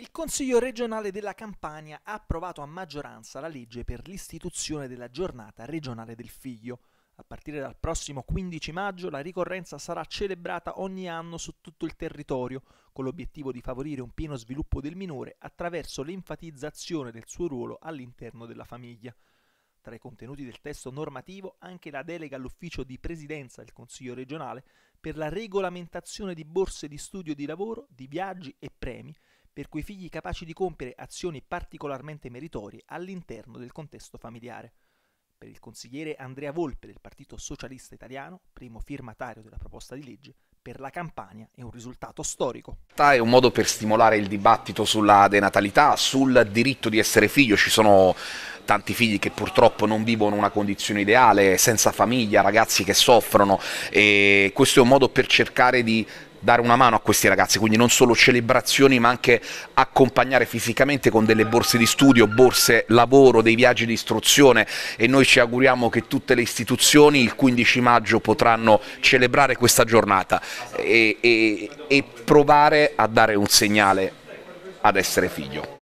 Il Consiglio regionale della Campania ha approvato a maggioranza la legge per l'istituzione della giornata regionale del figlio. A partire dal prossimo 15 maggio la ricorrenza sarà celebrata ogni anno su tutto il territorio, con l'obiettivo di favorire un pieno sviluppo del minore attraverso l'enfatizzazione del suo ruolo all'interno della famiglia. Tra i contenuti del testo normativo anche la delega all'ufficio di presidenza del Consiglio regionale per la regolamentazione di borse di studio di lavoro, di viaggi e premi, per quei figli capaci di compiere azioni particolarmente meritorie all'interno del contesto familiare. Per il consigliere Andrea Volpe del Partito Socialista Italiano, primo firmatario della proposta di legge, per la Campania è un risultato storico. È un modo per stimolare il dibattito sulla denatalità, sul diritto di essere figlio. Ci sono tanti figli che purtroppo non vivono una condizione ideale, senza famiglia, ragazzi che soffrono e questo è un modo per cercare di dare una mano a questi ragazzi, quindi non solo celebrazioni ma anche accompagnare fisicamente con delle borse di studio, borse lavoro, dei viaggi di istruzione e noi ci auguriamo che tutte le istituzioni il 15 maggio potranno celebrare questa giornata e, e, e provare a dare un segnale ad essere figlio.